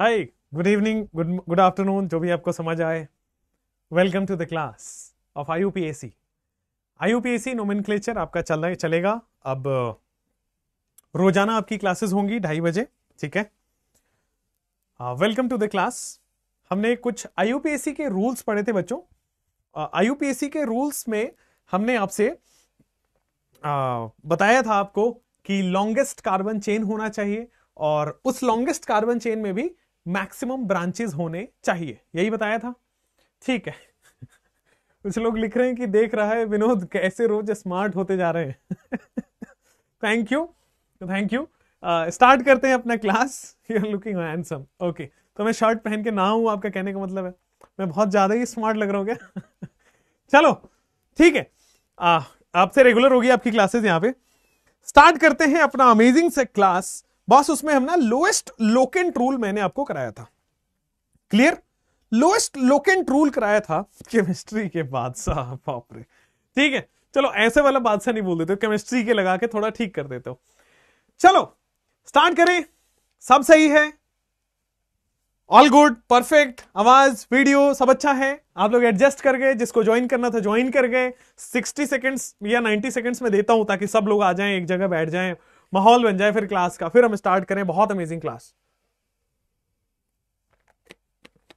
हाय good evening good good afternoon जो भी आपको समझ आए welcome to the class of I U P S C I U P S C nomenclature आपका चल चलेगा अब रोजाना आपकी क्लासेस होंगी ढाई बजे ठीक है वेलकम टू द क्लास हमने कुछ I U P S C के रूल्स पढ़े थे बच्चों I U P S C के रूल्स में हमने आपसे बताया था आपको कि लॉन्गेस्ट कार्बन चेन होना चाहिए और उस लॉन्गेस्ट कार्बन चेन में भी मैक्सिमम ब्रांचेस होने चाहिए यही बताया था ठीक है कुछ लोग लिख रहे हैं कि देख रहा है विनोद कैसे रोज स्मार्ट होते जा रहे हैं thank you thank you start करते हैं अपना class you are looking handsome okay तो मैं शर्ट पहन के ना हूं आपका कहने का मतलब है मैं बहुत ज्यादा ही स्मार्ट लग रहा हूँ क्या चलो ठीक है आपसे रेगुलर होगी आपकी क्लासेस यहाँ पे स्टार्ट करते हैं अपना अमेजिंग से क्लास बस उसमें हम ना लोएस्ट लोकेंट रूल मैंने आपको कराया था क्लियर लोएस्ट लोकेंट रूल कराया था केमिस्ट्री के बादशाह बापरे ठीक है चलो ऐसे वाला बादशाह नहीं बोल देते केमिस्ट्री के लगा के थोड़ा ठीक कर देते हो चलो स्टार्ट करें सब सही है ऑल गुड परफेक्ट आवाज वीडियो सब अच्छा है आप लोग एडजस्ट कर गए जिसको ज्वाइन करना था ज्वाइन कर गए 60 सेकंड्स या 90 सेकंड्स में देता हूं ताकि सब लोग आ जाएं एक जगह बैठ जाएं माहौल बन जाए फिर क्लास का फिर हम स्टार्ट करें बहुत अमेजिंग क्लास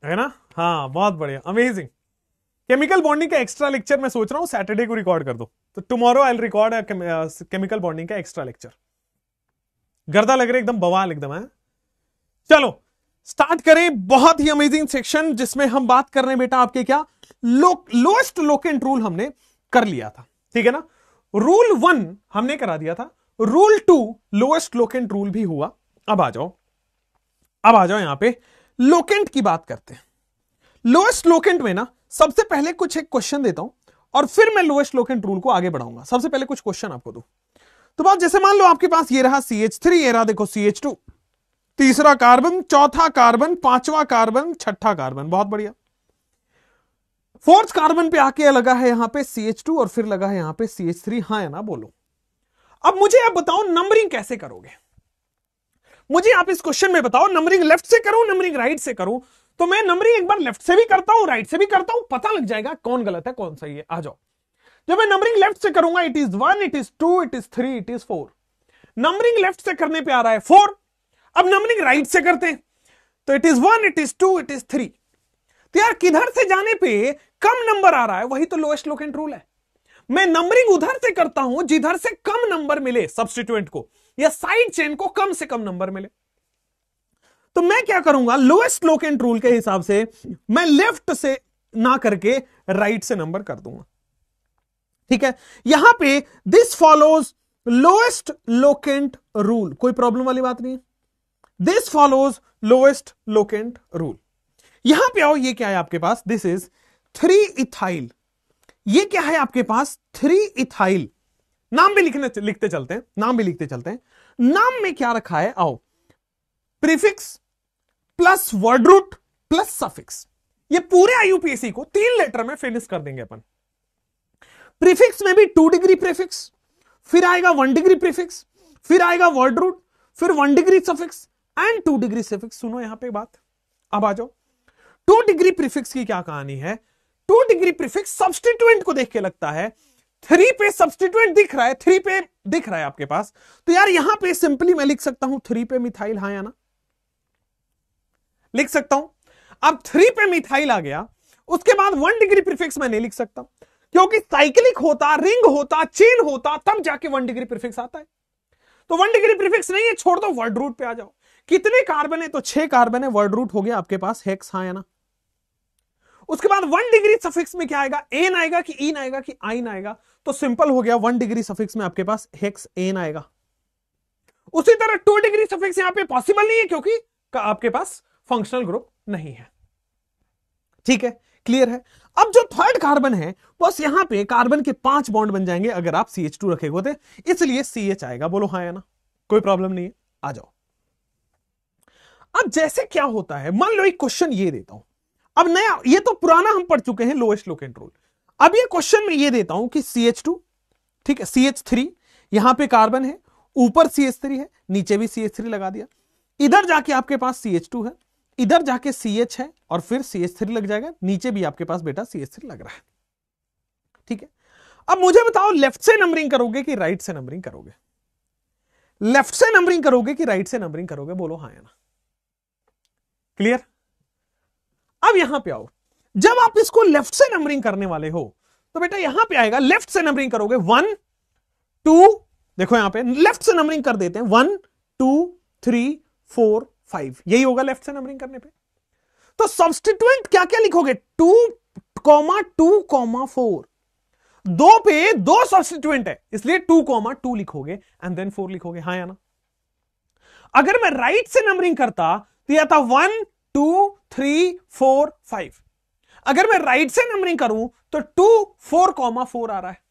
है ना हाँ बहुत बढ़िया अमेजिंग केमिकल बॉन्डिंग का एक्स्ट्रा लेक्चर मैं सोच रहा हूँ सैटरडे को रिकॉर्ड कर दो तो tomorrow I record chemical bonding का एक्स्ट्रा लेक्चर गर्दा लग रहा एकदम बवाल एकदम है हाँ? चलो स्टार्ट करें बहुत ही अमेजिंग सेक्शन जिसमें हम बात कर रहे हैं बेटा आपके क्या लो, लोएस्ट लोकेंट रूल हमने कर लिया था ठीक है ना रूल वन हमने करा दिया था rule two lowest locant rule भी हुआ अब आ जाओ अब आ जाओ यहां पे लोकेंट की बात करते हैं लोएस्ट लोकेंट में ना सबसे पहले कुछ एक क्वेश्चन देता हूं और फिर मैं लोएस्ट लोकेंट रूल को आगे बढ़ाऊंगा सबसे पहले कुछ क्वेश्चन आपको दू तो बात जैसे मान लो आपके पास ये रहा सी एच थ्री ये रहा देखो सी एच टू तीसरा कार्बन चौथा कार्बन पांचवा कार्बन छठा कार्बन बहुत बढ़िया फोर्थ कार्बन पे आके लगा है यहां पे सी एच टू और फिर लगा है यहां पे सी एच थ्री हाँ ना बोलो अब मुझे आप बताओ नंबरिंग कैसे करोगे मुझे आप इस क्वेश्चन में बताओ नंबरिंग लेफ्ट से करूं नंबरिंग राइट से करूं तो मैं नंबरिंग एक बार लेफ्ट से भी करता हूं राइट से भी करता हूं पता लग जाएगा कौन गलत है कौन सही है आ जाओ जब मैं नंबरिंग लेफ्ट से करूंगा it is one it is two it is three it is four numbering left से करने पे आ रहा है फोर अब नंबरिंग राइट से करते हैं तो it is one it is two it is three तो यार किधर से जाने पे कम नंबर आ रहा है वही तो लोएस्ट लोकेंट रूल है मैं नंबरिंग उधर से करता हूं जिधर से कम नंबर मिले सब्सिट्यूएंट को या साइड चेन को कम से कम नंबर मिले तो मैं क्या करूंगा लोएस्ट लोकेंट रूल के हिसाब से मैं लेफ्ट से ना करके राइट से नंबर कर दूंगा ठीक है यहां पे this follows lowest locant rule कोई प्रॉब्लम वाली बात नहीं this follows lowest locant rule यहां पे आओ ये क्या है आपके पास दिस इज थ्री इथाइल ये क्या है आपके पास थ्री इथाइल नाम भी लिखने लिखते चलते हैं नाम भी लिखते चलते हैं नाम में क्या रखा है आओ prefix plus word root plus suffix ये पूरे आईयूपीएसी को तीन लेटर में फिनिश कर देंगे अपन प्रीफिक्स में भी टू डिग्री प्रीफिक्स फिर आएगा वन डिग्री प्रीफिक्स फिर आएगा वर्ड रूट फिर one degree suffix and two degree suffix सुनो यहां पे बात अब आ जाओ टू डिग्री प्रीफिक्स की क्या कहानी है टू डिग्री प्रीफिक्स सब्सटीट्यूएंट को देख के लगता है थ्री पे सब्सटीट्यूएंट दिख रहा है थ्री पे दिख रहा है आपके पास तो यार यहां पे सिंपली मैं लिख सकता हूं थ्री पे मिथाइल हाँ या ना लिख सकता हूं अब थ्री पे मिथाइल आ गया उसके बाद वन डिग्री प्रीफिक्स मैं नहीं लिख सकता क्योंकि साइक्लिक होता रिंग होता चेन होता तब जाके वन डिग्री प्रीफिक्स आता है तो वन डिग्री प्रीफिक्स नहीं है छोड़ दो वर्ड रूट पे आ जाओ कितने कार्बन है तो छह कार्बन है वर्ड रूट हो गया आपके पास हेक्स हाँ या ना उसके बाद वन डिग्री सफिक्स में क्या आएगा एन आएगा कि इन e आएगा कि आइन आएगा तो सिंपल हो गया वन डिग्री सफिक्स में आपके पास हेक्स एन आएगा उसी तरह टू डिग्री सफिक्स यहां पे पॉसिबल नहीं है क्योंकि आपके पास फंक्शनल ग्रुप नहीं है ठीक है क्लियर है अब जो थर्ड कार्बन है बस यहां पे कार्बन के पांच बॉन्ड बन जाएंगे अगर आप सी एच टू रखे होते इसलिए सी एच आएगा बोलो हाँ या ना कोई प्रॉब्लम नहीं है आ जाओ अब जैसे क्या होता है मान लो एक क्वेश्चन ये देता हूं अब नया ये तो पुराना हम पढ़ चुके हैं लोएस्ट लो कंट्रोल अब ये क्वेश्चन में ये देता हूं कि सी एच टू ठीक है सी एच थ्री यहां पर कार्बन है ऊपर सी एच थ्री है नीचे भी सी एच थ्री लगा दिया इधर जाके आपके पास सी एच टू है इधर जाके सी एच है और फिर सी एच थ्री लग जाएगा नीचे भी आपके पास बेटा सी एच थ्री लग रहा है ठीक है अब मुझे बताओ लेफ्ट से नंबरिंग करोगे कि राइट से नंबरिंग करोगे लेफ्ट से नंबरिंग करोगे कि राइट से नंबरिंग करोगे बोलो हाँ ना क्लियर अब यहां पे आओ जब आप इसको लेफ्ट से नंबरिंग करने वाले हो तो बेटा यहां पे आएगा लेफ्ट से नंबरिंग करोगे वन टू देखो यहां पे लेफ्ट से नंबरिंग कर देते हैं one two three four five यही होगा लेफ्ट से नंबरिंग करने पे तो सब्सटीट्यूएंट क्या क्या लिखोगे two comma two comma four दो पे दो सब्सटीट्यूएंट है इसलिए टू कॉमा टू लिखोगे एंड देन फोर लिखोगे हाँ या ना अगर मैं राइट से नंबरिंग करता तो यह था one two three four five अगर मैं राइट से नंबरिंग करूं तो टू फोर कॉमा फोर आ रहा है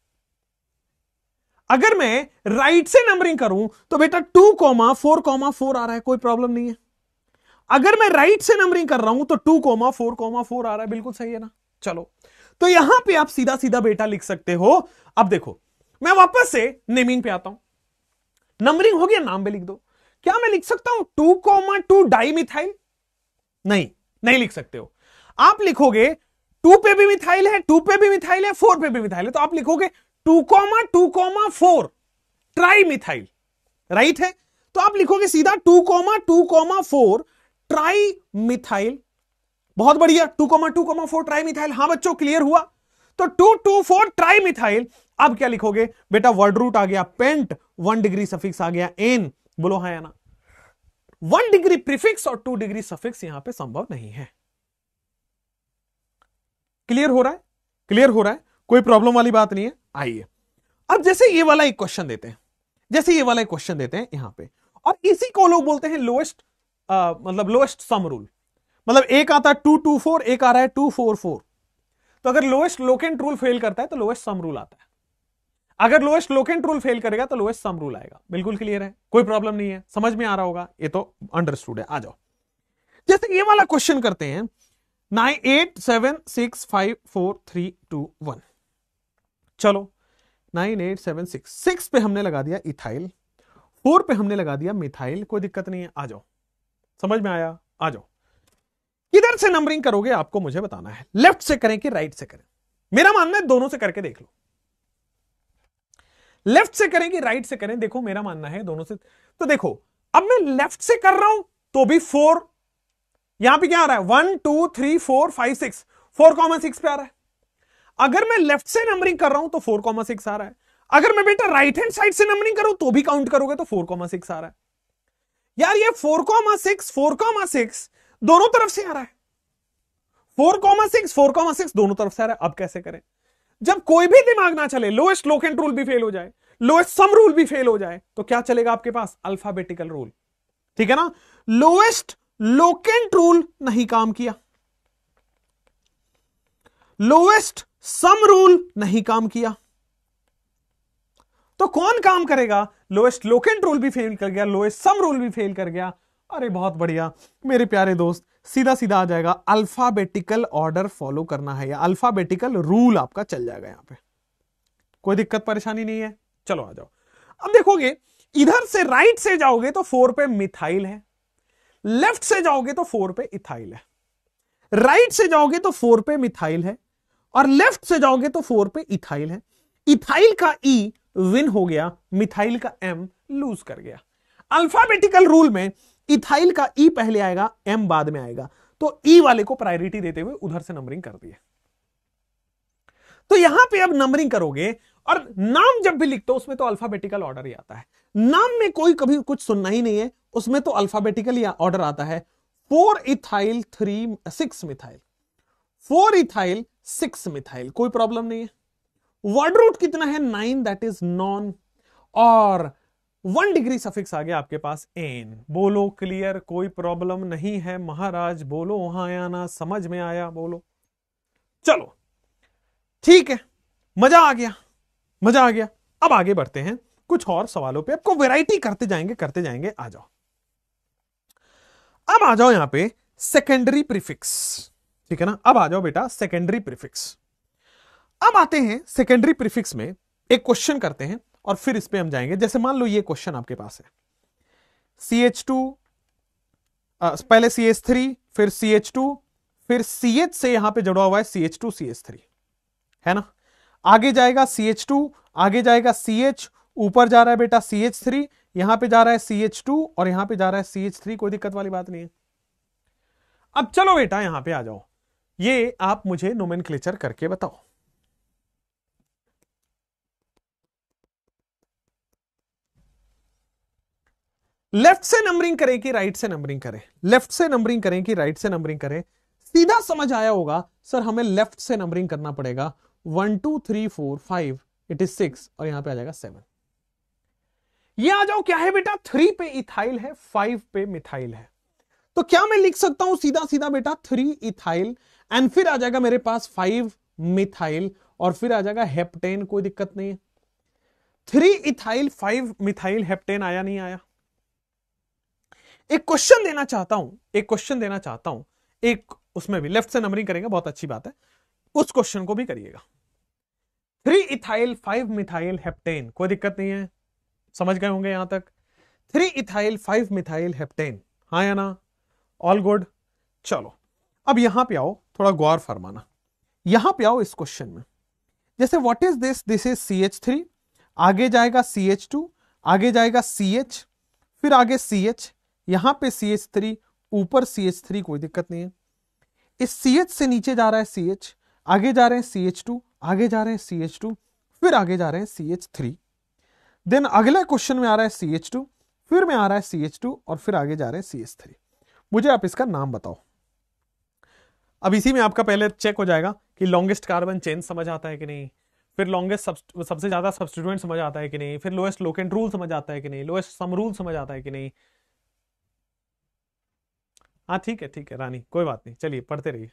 अगर मैं राइट से नंबरिंग करूं तो बेटा two comma four comma four आ रहा है कोई प्रॉब्लम नहीं है अगर मैं राइट से नंबरिंग कर रहा हूं तो two comma four comma four आ रहा है बिल्कुल सही है ना चलो तो यहां पे आप सीधा सीधा बेटा लिख सकते हो अब देखो मैं वापस से नेमिंग पे आता हूं नंबरिंग हो गया नाम पे लिख दो क्या मैं लिख सकता हूं two comma two die dimethyl नहीं नहीं लिख सकते हो आप लिखोगे टू पे भी मिथाइल है टू पे भी मिथाइल है फोर पे भी मिथाइल है तो आप लिखोगे two comma two comma four trimethyl right है तो आप लिखोगे सीधा two comma two comma four trimethyl बहुत बढ़िया two comma two comma four trimethyl हाँ बच्चों क्लियर हुआ तो two two four tri methyl अब क्या लिखोगे बेटा वर्ड रूट आ गया पेंट वन डिग्री सफिक्स आ गया एन बोलो हाँ ना वन डिग्री प्रीफिक्स और टू डिग्री सफिक्स यहां पे संभव नहीं है क्लियर हो रहा है क्लियर हो रहा है कोई प्रॉब्लम वाली बात नहीं है आइए अब जैसे ये वाला एक क्वेश्चन देते हैं जैसे ये वाला एक क्वेश्चन देते हैं यहां पे और इसी को लोग बोलते हैं लोएस्ट मतलब लोएस्ट सम रूल मतलब एक आता है टू टू फोर एक आ रहा है टू फोर फोर तो अगर लोएस्ट लोकेंट रूल फेल करता है तो लोएस्ट सम रूल आता है अगर लोएस्ट लोकेंट रूल फेल करेगा तो लोएस्ट सम रूल आएगा बिल्कुल क्लियर है कोई प्रॉब्लम नहीं है समझ में आ रहा होगा ये तो अंडरस्टूड है आ जाओ जैसे ये वाला क्वेश्चन करते हैं nine eight seven six five four three two one चलो nine eight seven six six पे हमने लगा दिया इथाइल फोर पे हमने लगा दिया मिथाइल कोई दिक्कत नहीं है आ जाओ समझ में आया आ जाओ किधर से नंबरिंग करोगे आपको मुझे बताना है लेफ्ट से करें कि राइट से करें मेरा मानना है दोनों से करके देख लो लेफ्ट से करें कि राइट से करें देखो मेरा मानना है दोनों से तो देखो अब मैं लेफ्ट से कर रहा हूं तो भी फोर यहां पे क्या आ रहा है one two three four five six four common six पे आ रहा है अगर मैं लेफ्ट से नंबरिंग कर रहा हूं तो फोर कॉमन सिक्स आ रहा है अगर मैं बेटा राइट हैंड साइड से नंबरिंग करूं तो भी काउंट करोगे तो फोर कॉमा सिक्स आ रहा है यार ये four comma six four comma six दोनों तरफ से आ रहा है four comma six four comma six दोनों तरफ से आ रहा है अब कैसे करें जब कोई भी दिमाग ना चले लोएस्ट लोक एंड रूल भी फेल हो जाए लोएस्ट सम रूल भी फेल हो जाए तो क्या चलेगा आपके पास अल्फाबेटिकल रूल ठीक है ना लोएस्ट लोकेंट रूल नहीं काम किया लोएस्ट सम रूल नहीं काम किया तो कौन काम करेगा लोएस्ट लोकेंट रूल भी फेल कर गया लोएस्ट सम रूल भी फेल कर गया अरे बहुत बढ़िया मेरे प्यारे दोस्त सीधा सीधा आ जाएगा अल्फाबेटिकल ऑर्डर फॉलो करना है या अल्फाबेटिकल रूल आपका चल जाएगा यहां पे कोई दिक्कत परेशानी नहीं है चलो आ जाओ अब देखोगे इधर से राइट से जाओगे तो फोर पे मिथाइल है लेफ्ट से जाओगे तो फोर पे इथाइल है राइट से जाओगे तो फोर पे मिथाइल है और लेफ्ट से जाओगे तो फोर पे इथाइल है इथाइल का ई e विन हो गया मिथाइल का एम लूज कर गया अल्फाबेटिकल रूल में इथाइल का ई e पहले आएगा एम बाद में आएगा तो ई e वाले को प्रायोरिटी देते हुए उधर से नंबरिंग कर दिए तो यहां पे अब नंबरिंग करोगे और नाम जब भी लिखते हो उसमें तो अल्फाबेटिकल ऑर्डर ही आता है नाम में कोई कभी कुछ सुनना ही नहीं है उसमें तो अल्फाबेटिकल ऑर्डर आता है four ethyl three six methyl four ethyl six methyl कोई प्रॉब्लम नहीं है वर्ड रूट कितना है नाइन दैट इज नॉन और वन डिग्री सफिक्स आ गया आपके पास एन बोलो क्लियर कोई प्रॉब्लम नहीं है महाराज बोलो वहां आया ना समझ में आया बोलो चलो ठीक है मजा आ गया मजा आ गया अब आगे बढ़ते हैं कुछ और सवालों पे आपको वैरायटी करते जाएंगे करते जाएंगे आ जाओ अब आ जाओ यहां पे सेकेंडरी प्रीफिक्स ठीक है ना अब आ जाओ बेटा सेकेंडरी प्रीफिक्स अब आते हैं सेकेंडरी प्रीफिक्स में एक क्वेश्चन करते हैं और फिर इस पे हम जाएंगे जैसे मान लो ये क्वेश्चन आपके पास है सी एच टू पहले सी एच थ्री फिर सी एच टू फिर सी एच से यहां पे जुड़ा हुआ है C H two C H three है ना आगे जाएगा सी एच टू आगे जाएगा सी एच ऊपर जा रहा है बेटा सी एच थ्री यहां पर जा रहा है सी एच टू और यहां पर जा रहा है सी एच थ्री कोई दिक्कत वाली बात नहीं है अब चलो बेटा यहां पर आ जाओ ये आप मुझे नोमेन करके बताओ लेफ्ट से नंबरिंग करें कि राइट से नंबरिंग करें लेफ्ट से नंबरिंग करें कि राइट से नंबरिंग करें सीधा समझ आया होगा सर हमें लेफ्ट से नंबरिंग करना पड़ेगा one two three four five it is six और यहां पे आ जाएगा सेवन ये आ जाओ क्या है बेटा थ्री पे इथाइल है फाइव पे मिथाइल है तो क्या मैं लिख सकता हूं सीधा सीधा बेटा थ्री इथाइल एंड फिर आ जाएगा मेरे पास फाइव मिथाइल और फिर आ जाएगा हेप्टेन कोई दिक्कत नहीं है three ethyl five methyl heptane आया नहीं आया एक क्वेश्चन देना चाहता हूं एक क्वेश्चन देना चाहता हूं एक उसमें भी लेफ्ट से नंबरिंग करेंगे बहुत अच्छी बात है उस क्वेश्चन को भी करिएगा three ethyl five methyl heptane कोई दिक्कत नहीं है समझ गए होंगे यहां तक three ethyl five methyl heptane हाँ या ना ऑल गुड चलो अब यहां पे आओ थोड़ा गौर फरमाना यहां पे आओ इस क्वेश्चन में जैसे what is this this is C H three आगे जाएगा सी एच टू आगे जाएगा सी एच फिर आगे सी एच यहां पे सी एच थ्री ऊपर सी एच थ्री कोई दिक्कत नहीं है इस सी एच से नीचे जा रहा है सी एच आगे जा रहे हैं सी एच टू आगे जा रहे हैं सी एच टू फिर आगे जा रहे हैं सी एच थ्री देन अगला क्वेश्चन में आ रहा है सी एच टू फिर में आ रहा है सी एच टू और फिर आगे जा रहे हैं सी एच थ्री मुझे आप इसका नाम बताओ अब इसी में आपका पहले चेक हो जाएगा कि लॉन्गेस्ट कार्बन चेन समझ आता है कि नहीं फिर लॉन्गेस्ट सबसे ज़्यादा सब्सटीट्यूएंट समझ आता है कि नहीं फिर लोएस्ट लोकेंट रूल समझ आता है कि नहीं लोएस्ट सम रूल समझ आता है कि नहीं हाँ ठीक है ठीक है रानी कोई बात नहीं चलिए पढ़ते रहिए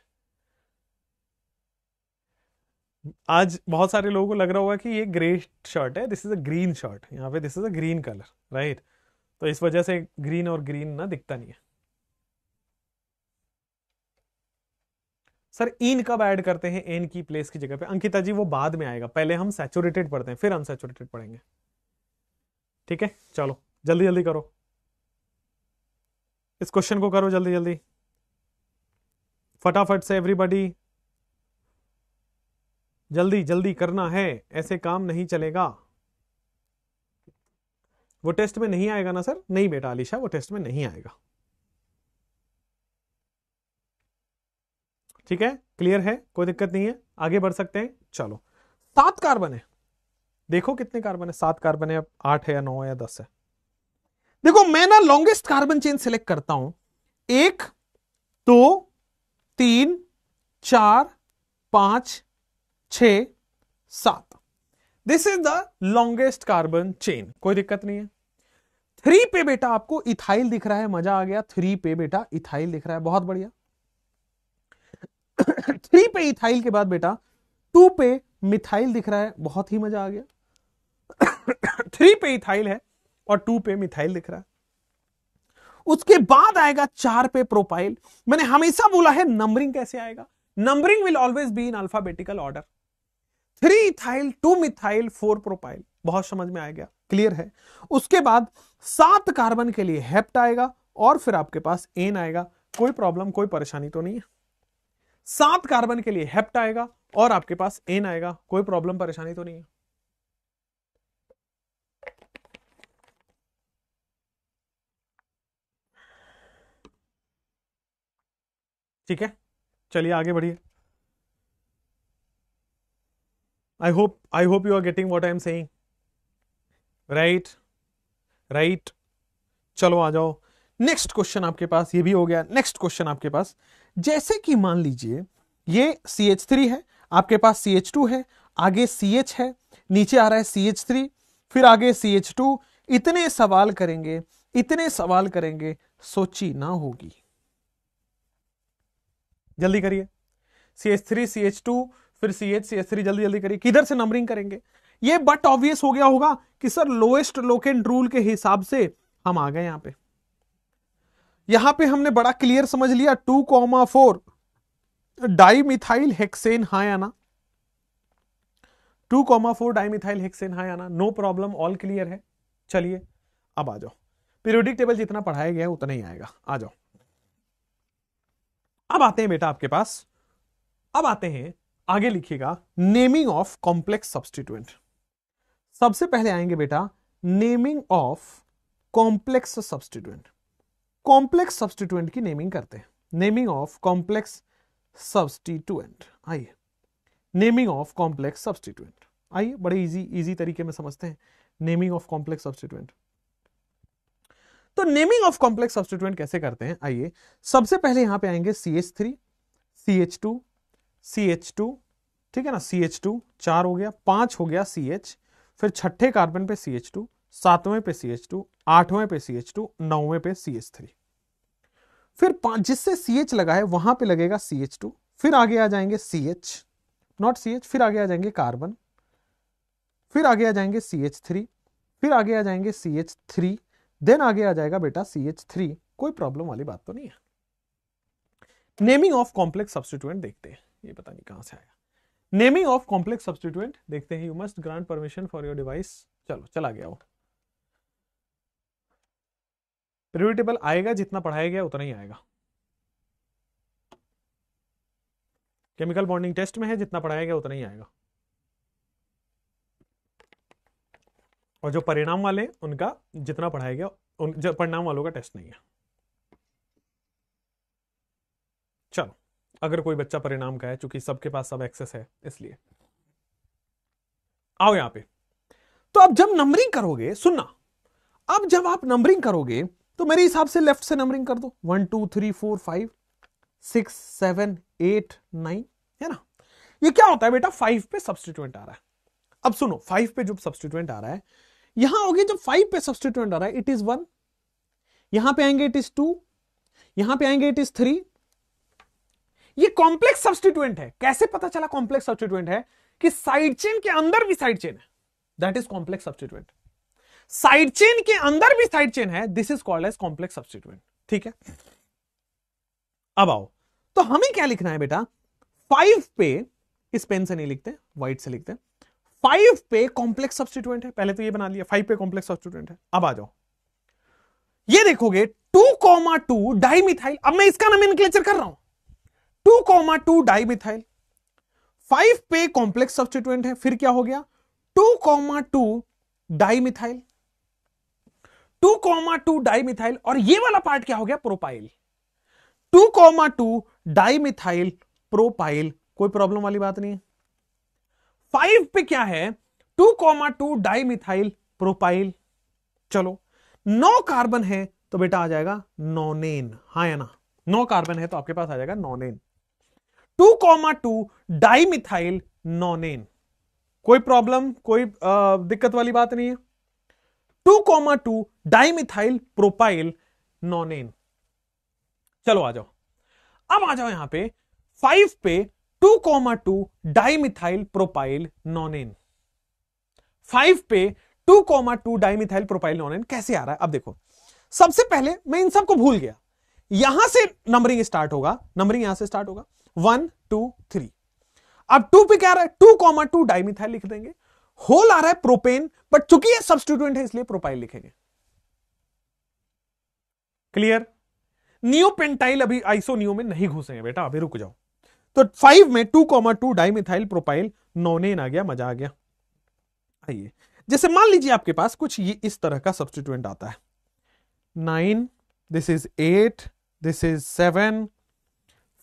आज बहुत सारे लोगों को लग रहा होगा कि ये ग्रे शर्ट है this is a green shirt यहाँ पे this is a green colour right तो इस वजह से ग्रीन और ग्रीन ना दिखता नहीं है सर इन कब ऐड करते हैं एन की प्लेस की जगह पे अंकिता जी वो बाद में आएगा पहले हम सैचुरेटेड पढ़ते हैं फिर अनसेचुरेटेड पढ़ेंगे ठीक है चलो जल्दी जल्दी करो इस क्वेश्चन को करो जल्दी जल्दी फटाफट से एवरीबडी जल्दी जल्दी करना है ऐसे काम नहीं चलेगा वो टेस्ट में नहीं आएगा ना सर नहीं बेटा आलिशा वो टेस्ट में नहीं आएगा ठीक है क्लियर है कोई दिक्कत नहीं है आगे बढ़ सकते हैं चलो सात कार्बन है देखो कितने कार्बन है सात कार्बन है आठ है या नौ है या दस है देखो मैं ना लॉन्गेस्ट कार्बन चेन सिलेक्ट करता हूं एक दो तीन चार पांच छ सात this is the longest carbon chain कोई दिक्कत नहीं है थ्री पे बेटा आपको इथाइल दिख रहा है मजा आ गया थ्री पे बेटा इथाइल दिख रहा है बहुत बढ़िया थ्री पे इथाइल के बाद बेटा टू पे मिथाइल दिख रहा है बहुत ही मजा आ गया थ्री पे इथाइल है और टू पे मिथाइल दिख रहा है उसके बाद आएगा चार पे प्रोपाइल मैंने हमेशा बोला है नंबरिंग कैसे आएगा numbering will always be in alphabetical order three ethyl two methyl four propyl बहुत समझ में आया गया क्लियर है उसके बाद सात कार्बन के लिए हेप्ट आएगा और फिर आपके पास एन आएगा कोई प्रॉब्लम कोई परेशानी तो नहीं है सात कार्बन के लिए हेप्ट आएगा और आपके पास एन आएगा कोई प्रॉब्लम परेशानी तो नहीं है ठीक है चलिए आगे बढ़िए I hope I hope you are getting what I am saying. Right Right? चलो आ जाओ नेक्स्ट क्वेश्चन आपके पास ये भी हो गया नेक्स्ट क्वेश्चन आपके पास जैसे कि मान लीजिए ये सी एच थ्री है आपके पास सी एच टू है आगे सी एच है नीचे आ रहा है सी एच थ्री फिर आगे सी एच टू इतने सवाल करेंगे इतने सवाल करेंगे सोची ना होगी जल्दी करिए C H three C H two फिर C H C S three जल्दी जल्दी करिए किधर से नंबरिंग करेंगे ये बट ऑब्वियस हो गया होगा कि सर लोएस्ट लोकेंट रूल के हिसाब से हम आ गए यहां पे यहां पे हमने बड़ा क्लियर समझ लिया two comma four dimethyl hexane हाई आना two comma four methyl hexane हाई आना नो प्रॉब्लम ऑल क्लियर है चलिए अब आ जाओ पीरियोडिक टेबल जितना पढ़ाया गया है उतना ही आएगा आ जाओ अब आते हैं बेटा आपके पास अब आते हैं आगे लिखिएगा नेमिंग ऑफ कॉम्प्लेक्स सब्सटीट्यूएंट सबसे पहले आएंगे बेटा naming of complex substituent complex substituent की नेमिंग करते हैं नेमिंग ऑफ कॉम्प्लेक्स सब्सटीट्यूएंट आइए नेमिंग ऑफ कॉम्प्लेक्स सब्सटीट्यूएंट आइए बड़े इजी इजी तरीके में समझते हैं नेमिंग ऑफ कॉम्प्लेक्स सब्सटीट्यूएंट तो नेमिंग ऑफ कॉम्प्लेक्स सब्सटीट्यूएंट कैसे करते हैं आइए सबसे पहले यहां पे आएंगे C H three C H two C H two ठीक है ना सी एच टू चार हो गया पांच हो गया सी एच फिर छठे कार्बन पे सी एच टू सातवें पे सी एच टू आठवें पे सी एच टू नौवें पे सी एच थ्री फिर जिससे सी एच लगा है वहां पे लगेगा सी एच टू फिर आगे आ जाएंगे C H not C H फिर आगे आ जाएंगे कार्बन फिर आगे आ जाएंगे सी एच थ्री फिर आगे आ जाएंगे सी एच थ्री देन आगे आ जाएगा बेटा सी एच थ्री कोई प्रॉब्लम वाली बात तो नहीं है नेमिंग ऑफ कॉम्प्लेक्स सब्सिट्यूएंट देखते हैं ये पता नहीं कहाँ से आया नेमिंग ऑफ कॉम्प्लेक्स सब्सटीट्यूएंट देखते हैं you must grant permission for your device चलो चला गया वो पीरियड आएगा जितना पढ़ाया गया उतना ही आएगा केमिकल बॉन्डिंग टेस्ट में है जितना पढ़ाया गया उतना ही आएगा और जो परिणाम वाले उनका जितना पढ़ाया गया उन परिणाम वालों का टेस्ट नहीं है चलो अगर कोई बच्चा परिणाम का है चूंकि सबके पास सब एक्सेस है इसलिए आओ यहां पे तो अब जब नंबरिंग करोगे सुनना अब जब आप नंबरिंग करोगे तो मेरे हिसाब से लेफ्ट से नंबरिंग कर दो one two three four five six seven eight nine है ना ये क्या होता है बेटा फाइव पे सब्सटीट्यूएंट आ रहा है अब सुनो फाइव पे जो सब्सटीट्यूएंट आ रहा है यहां होगी जब फाइव पे सब्सटीट्यूएंट आ रहा है इट इज वन यहां पे आएंगे इट इज टू यहां पे आएंगे इट इज थ्री ये कॉम्प्लेक्स सब्सटीट्यूएंट है कैसे पता चला कॉम्प्लेक्स सब्सटीट्यूएंट है कि साइड चेन के अंदर भी साइड चेन है that is complex substituent side chain के अंदर भी साइड चेन है this is called as complex substituent ठीक है अब आओ तो हमें क्या लिखना है बेटा फाइव पे इस पेन से नहीं लिखते व्हाइट से लिखते फाइव पे कॉम्प्लेक्स सब्सटीट्यूएंट है पहले तो ये बना लिया फाइव पे कॉम्प्लेक्स सब्सटीट्यूएंट है अब आ जाओ ये देखोगे two comma two die methyl अब मैं इसका नाम इनक्लेचर कर रहा हूं two comma two dimethyl five पे कॉम्प्लेक्स सब्सटीट्यूएंट है फिर क्या हो गया two comma two dimethyl two comma two dimethyl और ये वाला पार्ट क्या हो गया propyl two comma two dimethyl propyl कोई प्रॉब्लम वाली बात नहीं है फाइव पे क्या है two comma two dimethyl propyl चलो नौ कार्बन है तो बेटा आ जाएगा नॉनेन हाँ या ना नौ कार्बन है तो आपके पास आ जाएगा nonane two comma two die methyl nonane कोई प्रॉब्लम कोई आ, दिक्कत वाली बात नहीं है two comma two methyl propyl nonane चलो आ जाओ अब आ जाओ यहां पे फाइव पे two comma two methyl propyl nonane five पे two comma two methyl propyl nonane कैसे आ रहा है अब देखो सबसे पहले मैं इन सबको भूल गया यहां से नंबरिंग स्टार्ट होगा नंबरिंग यहां से स्टार्ट होगा वन टू थ्री अब टू पे क्या रहा है टू कॉमा टू डाइमिथाइल लिख देंगे होल आ रहा है प्रोपेन बट चूंकि ये सब्सटीट्यूएंट है इसलिए प्रोपाइल लिखेंगे क्लियर नियोपेंटाइल अभी आइसोनियो में नहीं घुसेंगे बेटा अभी रुक जाओ तो फाइव में two comma two dimethyl propyl nonane आ गया मजा आ गया आइए जैसे मान लीजिए आपके पास कुछ ये इस तरह का सब्सटीट्यूएंट आता है nine this is eight this is seven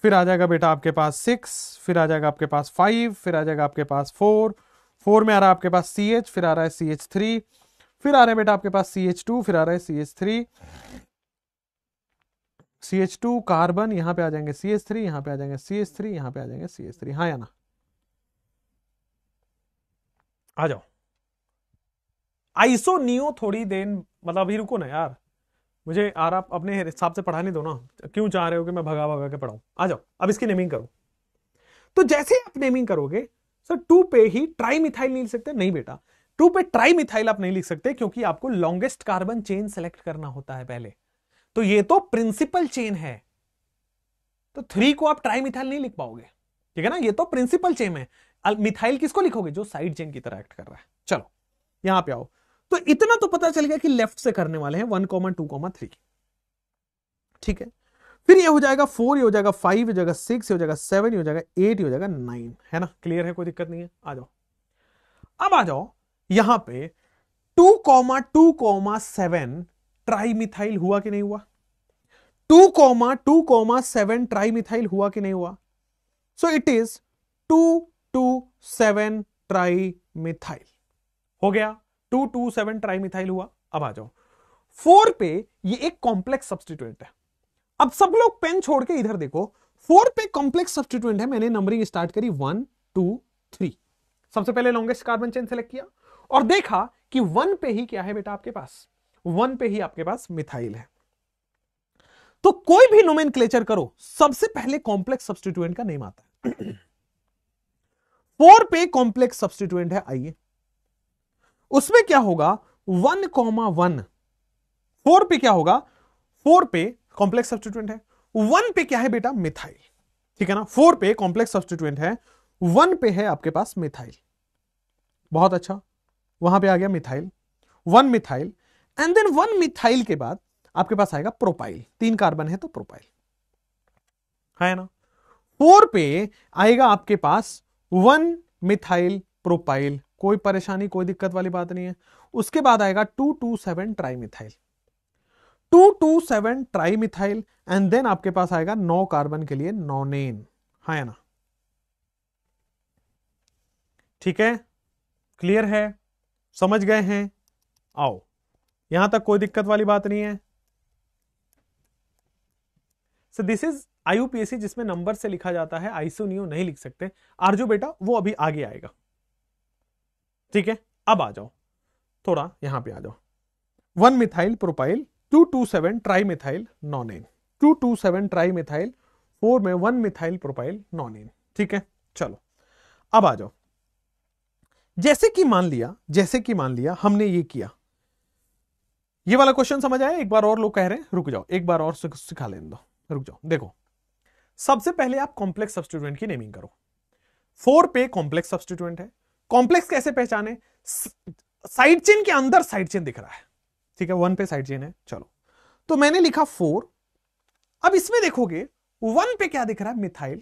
फिर आ जाएगा बेटा आपके पास सिक्स फिर आ जाएगा आपके पास फाइव फिर आ जाएगा आपके पास फोर फोर में आ रहा है आपके पास सी एच फिर आ रहा है सी एच थ्री फिर आ रहा है बेटा आपके पास सी एच टू फिर आ रहा है C H three C H two carbon यहां पे आ जाएंगे सी एच थ्री यहां पे आ जाएंगे सी एच थ्री यहां पे आ जाएंगे सी एच थ्री हाँ या ना आ जाओ आइसो नियो थोड़ी देर मतलब अभी रुको ना यार मुझे यार आप अपने हिसाब से पढ़ाने दो ना क्यों चाह रहे हो कि मैं भगा भगा के पढ़ाऊं आ जाओ अब इसकी नेमिंग करो तो जैसे आप नेमिंग करोगे सर टू पे ही ट्राई मिथाइल नहीं लिख सकते नहीं बेटा टू पे ट्राई मिथाइल आप नहीं लिख सकते क्योंकि आपको लॉन्गेस्ट कार्बन चेन सेलेक्ट करना होता है पहले तो ये तो प्रिंसिपल चेन है तो थ्री को आप ट्राई मिथाइल नहीं लिख पाओगे ठीक है ना ये तो प्रिंसिपल चेन है मिथाइल किसको लिखोगे जो साइड चेन की तरह एक्ट कर रहा है चलो यहां पे आओ तो इतना तो पता चल गया कि लेफ्ट से करने वाले हैं one common two common three ठीक है फिर ये हो जाएगा फोर ये हो जाएगा फाइव हो जाएगा सिक्स हो जाएगा सेवन हो जाएगा एट हो जाएगा नाइन है ना क्लियर है कोई दिक्कत नहीं है आ जाओ अब आ जाओ यहां पे two comma two comma seven trimethyl हुआ कि नहीं हुआ two comma two comma seven trimethyl हुआ कि नहीं हुआ so it is two two seven tri methyl हो गया टू टू सेवन ट्राइमिथाइल हुआ अब आ जाओ फोर पे ये एक कॉम्प्लेक्स सब्सटीट्यूएंट है अब सब लोग पेन छोड़ के इधर देखो फोर पे कॉम्प्लेक्स सब्सटीट्यूएंट है मैंने नंबरिंग स्टार्ट करी वन टू थ्री सबसे पहले लॉन्गेस्ट कार्बन चेन सेलेक्ट किया और देखा कि वन पे ही क्या है बेटा आपके पास वन पे ही आपके पास मिथाइल है तो कोई भी नोमेन करो सबसे पहले कॉम्प्लेक्स सब्सटीट्यूएंट का नेम आता है फोर पे कॉम्प्लेक्स सब्सटीट्यूएंट है आइए उसमें क्या होगा वन कॉमा वन फोर पे क्या होगा फोर पे कॉम्प्लेक्स सब्सटीट्यूएंट है वन पे क्या है बेटा मिथाइल ठीक है ना फोर पे कॉम्प्लेक्स सब्सटीट्यूएंट है वन पे है आपके पास मिथाइल बहुत अच्छा वहां पे आ गया methyl one methyl and then one methyl के बाद आपके पास आएगा प्रोपाइल तीन कार्बन है तो प्रोपाइल है ना फोर पे आएगा आपके पास वन मिथाइल प्रोपाइल कोई परेशानी कोई दिक्कत वाली बात नहीं है उसके बाद आएगा two two seven trimethyl two two seven trimethyl and then आपके पास आएगा नौ कार्बन के लिए नॉनेन हाँ या ना ठीक है क्लियर है समझ गए हैं आओ यहां तक कोई दिक्कत वाली बात नहीं है सो दिस इज आईयूपीएससी जिसमें नंबर से लिखा जाता है आईसू नहीं लिख सकते आरजू बेटा वो अभी आगे आएगा ठीक है अब आ जाओ थोड़ा यहां पे आ जाओ one methyl propyl two two seven tri methyl nonane two two seven tri methyl four में one methyl propyl nonane ठीक है चलो अब आ जाओ जैसे कि मान लिया जैसे कि मान लिया हमने ये किया ये वाला क्वेश्चन समझ आया एक बार और लोग कह रहे हैं रुक जाओ एक बार और सिखा लेने दो रुक जाओ देखो सबसे पहले आप कॉम्प्लेक्स सब्सटीट्यूएंट की नेमिंग करो फोर पे कॉम्प्लेक्स सब्सटीट्यूएंट है कॉम्प्लेक्स कैसे पहचाने साइड चेन के अंदर साइड चेन दिख रहा है ठीक है वन पे साइड चेन है चलो तो मैंने लिखा फोर अब इसमें देखोगे वन पे क्या दिख रहा है मिथाइल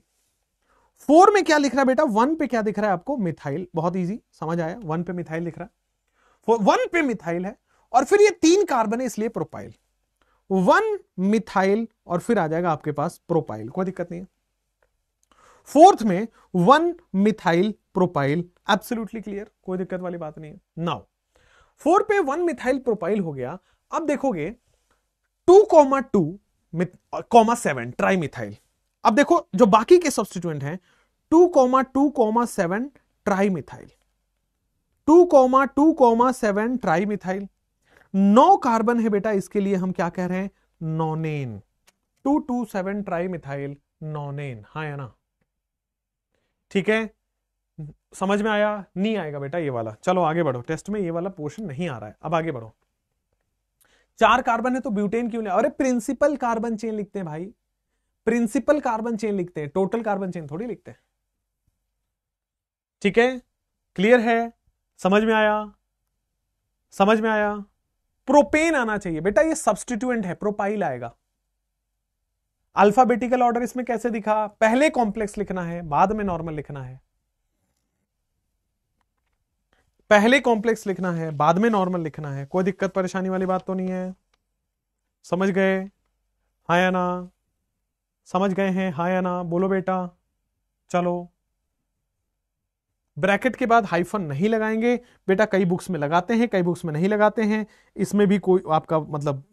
फोर में क्या लिख रहा है बेटा वन पे क्या दिख रहा है आपको मिथाइल बहुत इजी समझ आया वन पे मिथाइल लिख रहा है वन पे मिथाइल है और फिर ये तीन कार्बन है इसलिए प्रोपाइल वन मिथाइल और फिर आ जाएगा आपके पास प्रोपाइल कोई दिक्कत नहीं है फोर्थ में one methyl propyl absolutely clear कोई दिक्कत वाली बात नहीं है नाउ फोर पे वन मिथाइल प्रोपाइल हो गया अब देखोगे two comma two comma seven tri methyl अब देखो जो बाकी के सब्सटीट्यूएंट हैं two comma two comma seven tri methyl two comma two comma seven tri methyl नौ कार्बन है बेटा इसके लिए हम क्या कह रहे हैं nonane two two seven tri methyl नॉनेन हाँ या ना ठीक है समझ में आया नहीं आएगा बेटा ये वाला चलो आगे बढ़ो टेस्ट में ये वाला पोर्शन नहीं आ रहा है अब आगे बढ़ो चार कार्बन है तो ब्यूटेन क्यों लिया अरे प्रिंसिपल कार्बन चेन लिखते हैं भाई प्रिंसिपल कार्बन चेन लिखते हैं टोटल कार्बन चेन थोड़ी लिखते हैं ठीक है क्लियर है समझ में आया समझ में आया प्रोपेन आना चाहिए बेटा ये सब्सटीट्यूएंट है प्रोपाइल आएगा अल्फाबेटिकल ऑर्डर इसमें कैसे दिखा पहले कॉम्प्लेक्स लिखना है बाद में नॉर्मल लिखना है पहले कॉम्प्लेक्स लिखना है बाद में नॉर्मल लिखना है कोई दिक्कत परेशानी वाली बात तो नहीं है समझ गए हाँ या ना समझ गए हैं हाँ या ना बोलो बेटा चलो ब्रैकेट के बाद हाइफन नहीं लगाएंगे बेटा कई बुक्स में लगाते हैं कई बुक्स में नहीं लगाते हैं इसमें भी कोई आपका मतलब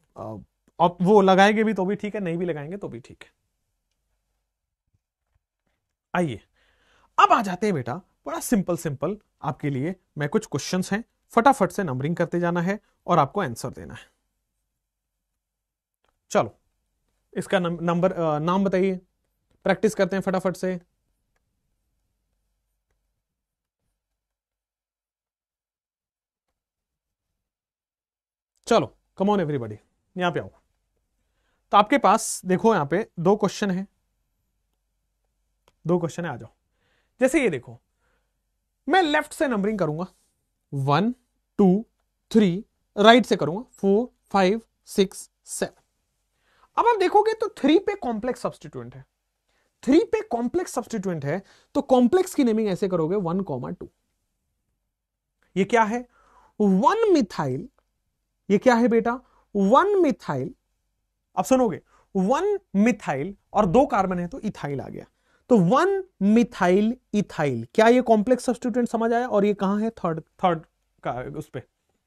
आप वो लगाएंगे भी तो भी ठीक है नहीं भी लगाएंगे तो भी ठीक है आइए अब आ जाते हैं बेटा बड़ा सिंपल सिंपल आपके लिए मैं कुछ क्वेश्चन हैं फटाफट से नंबरिंग करते जाना है और आपको आंसर देना है चलो इसका नंबर नाम बताइए प्रैक्टिस करते हैं फटाफट से चलो कम ऑन एवरीबॉडी यहां पे आओ तो आपके पास देखो यहां पे दो क्वेश्चन है दो क्वेश्चन है आ जाओ जैसे ये देखो मैं लेफ्ट से नंबरिंग करूंगा वन टू थ्री राइट से करूंगा फोर फाइव सिक्स सेवन अब आप देखोगे तो थ्री पे कॉम्प्लेक्स सब्सटीट्यूएंट है थ्री पे कॉम्प्लेक्स सब्सटीट्यूएंट है तो कॉम्प्लेक्स की नेमिंग ऐसे करोगे वन कॉमा टू ये क्या है वन मिथाइल ये क्या है बेटा वन मिथाइल अब सुनोगे वन मिथाइल और दो कार्बन है तो इथाइल आ गया तो वन मिथाइल इथाइल क्या ये कॉम्प्लेक्स सब्सटीट्यूएंट समझ आया और ये कहां है थर्ड थर्ड का उस पे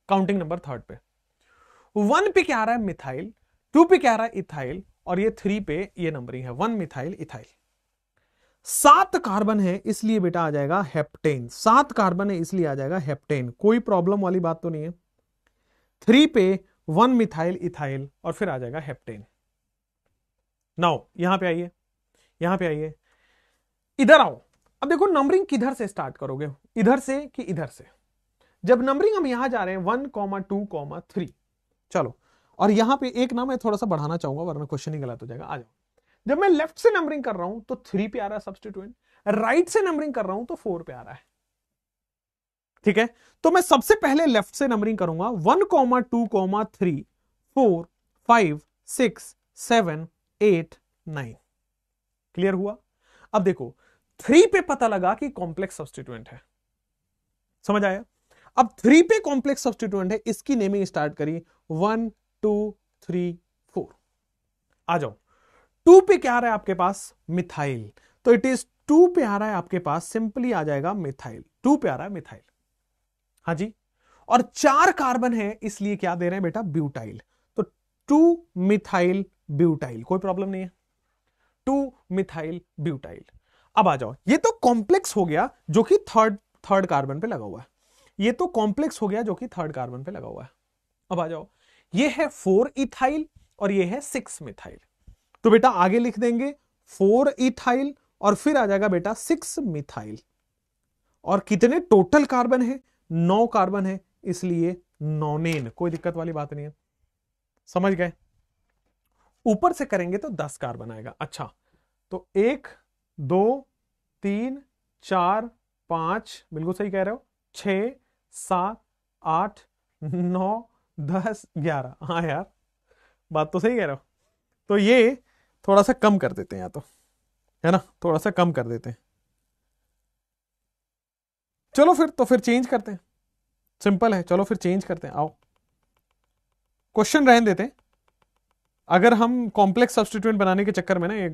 काउंटिंग नंबर थर्ड पे वन पे क्या आ रहा है मिथाइल टू पे क्या आ रहा है इथाइल और ये थ्री पे ये नंबरिंग है वन मिथाइल इथाइल सात कार्बन है इसलिए बेटा आ जाएगा हेप्टेन सात कार्बन है इसलिए आ जाएगा हेप्टेन कोई प्रॉब्लम वाली बात तो नहीं है थ्री पे वन मिथाइल इथाइल और फिर आ जाएगा हेप्टेन नाउ यहां पे आइए यहां पे आइए इधर आओ अब देखो नंबरिंग किधर से स्टार्ट करोगे इधर से कि इधर से जब नंबरिंग हम यहां जा रहे हैं one comma two comma three चलो और यहां पे एक ना मैं थोड़ा सा बढ़ाना चाहूंगा वरना क्वेश्चन ही गलत हो जाएगा आ जाओ जब मैं लेफ्ट से नंबरिंग कर रहा हूं तो थ्री पे आ रहा है सब्सटीट्यूएंट राइट से नंबरिंग कर रहा हूं तो फोर पे आ रहा है ठीक है तो मैं सबसे पहले लेफ्ट से नंबरिंग करूंगा one comma two comma three four five six seven eight nine clear हुआ अब देखो थ्री पे पता लगा कि कॉम्प्लेक्स सब्सटीट्यूएंट है समझ आया अब थ्री पे कॉम्प्लेक्स सब्सटीट्यूएंट है इसकी नेमिंग स्टार्ट करी वन टू थ्री फोर आ जाओ टू पे क्या आ रहा है आपके पास मिथाइल तो इट इज टू पे आ रहा है आपके पास सिंपली आ जाएगा मिथाइल टू पे आ रहा है मिथाइल हाँ जी और चार कार्बन है इसलिए क्या दे रहे हैं बेटा ब्यूटाइल तो टू मिथाइल ब्यूटाइल कोई प्रॉब्लम नहीं है टू मिथाइल ब्यूटाइल अब आ जाओ ये तो कॉम्प्लेक्स हो गया जो कि थर्ड थर्ड कार्बन पे लगा हुआ है ये तो कॉम्प्लेक्स हो गया जो कि थर्ड कार्बन पे लगा हुआ है अब आ जाओ ये है फोर इथाइल और ये है सिक्स मिथाइल तो बेटा आगे लिख देंगे फोर इथाइल और फिर आ जाएगा बेटा सिक्स मिथाइल और कितने टोटल कार्बन है नौ कार्बन है इसलिए नॉनेन कोई दिक्कत वाली बात नहीं है समझ गए ऊपर से करेंगे तो दस कार्बन आएगा अच्छा तो एक दो तीन चार पांच बिल्कुल सही कह रहे हो छ सात आठ नौ दस ग्यारह हाँ यार बात तो सही कह रहे हो तो ये थोड़ा सा कम कर देते हैं या तो है ना थोड़ा सा कम कर देते हैं चलो फिर तो फिर चेंज करते हैं सिंपल है चलो फिर चेंज करते हैं आओ क्वेश्चन रहने देते हैं अगर हम कॉम्प्लेक्स सब्सटीट्यूएंट बनाने के चक्कर में ना ये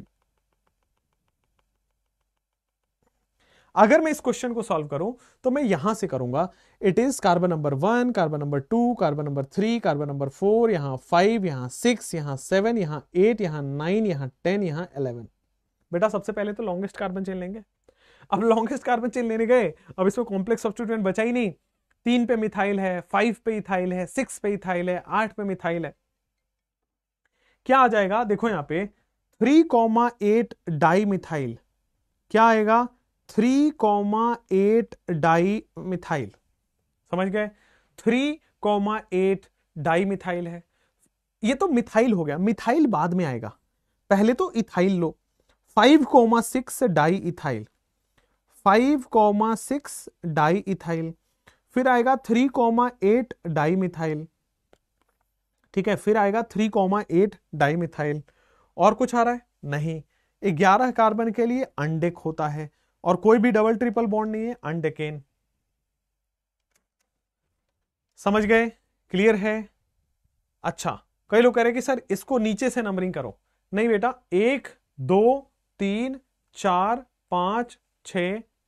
अगर मैं इस क्वेश्चन को सॉल्व करूं तो मैं यहां से करूंगा it is carbon number one carbon number two carbon number three carbon number four यहां फाइव यहां सिक्स यहां सेवन यहां एट यहां नाइन यहां टेन यहां इलेवन बेटा सबसे पहले तो लॉन्गेस्ट कार्बन चेन लेंगे अब लॉन्गेस्ट कार्बन चेन लेने गए अब इसको कॉम्प्लेक्स सब्सटीट्यूएंट बचा ही नहीं तीन पे मिथाइल है फाइव पे इथाइल है सिक्स पे इथाइल है आठ पे मिथाइल है क्या आ जाएगा देखो यहां पे three comma eight di methyl क्या आएगा three comma eight di methyl समझ गए three comma eight di methyl है ये तो मिथाइल हो गया मिथाइल बाद में आएगा पहले तो इथाइल लो five comma six di ethyl five comma six di ethyl फिर आएगा three comma eight di methyl ठीक है फिर आएगा three comma eight di methyl और कुछ आ रहा है नहीं ग्यारह कार्बन के लिए अंडेक होता है और कोई भी डबल ट्रिपल बॉन्ड नहीं है अनडेकेन समझ गए क्लियर है अच्छा कई लोग कह रहे हैं कि सर इसको नीचे से नंबरिंग करो नहीं बेटा एक दो तीन चार पांच छ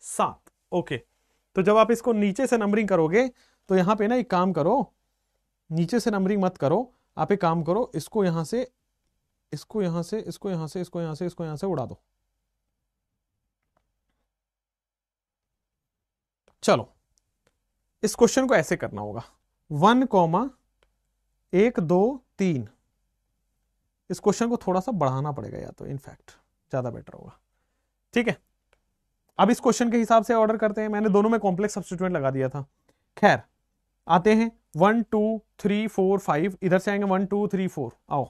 सात ओके तो जब आप इसको नीचे से नंबरिंग करोगे तो यहां पे ना एक काम करो नीचे से नंबरिंग मत करो आप एक काम करो इसको यहां से इसको यहां से इसको यहां से इसको यहां से इसको यहां से, इसको यहां से उड़ा दो चलो इस क्वेश्चन को ऐसे करना होगा वन कॉमा एक दो तीन इस क्वेश्चन को थोड़ा सा बढ़ाना पड़ेगा या तो इनफैक्ट ज़्यादा बेटर होगा ठीक है अब इस क्वेश्चन के हिसाब से ऑर्डर करते हैं मैंने दोनों में कॉम्प्लेक्स सब्सिट्यूएंट लगा दिया था खैर आते हैं one two three four five इधर से आएंगे वन टू थ्री फोर आओ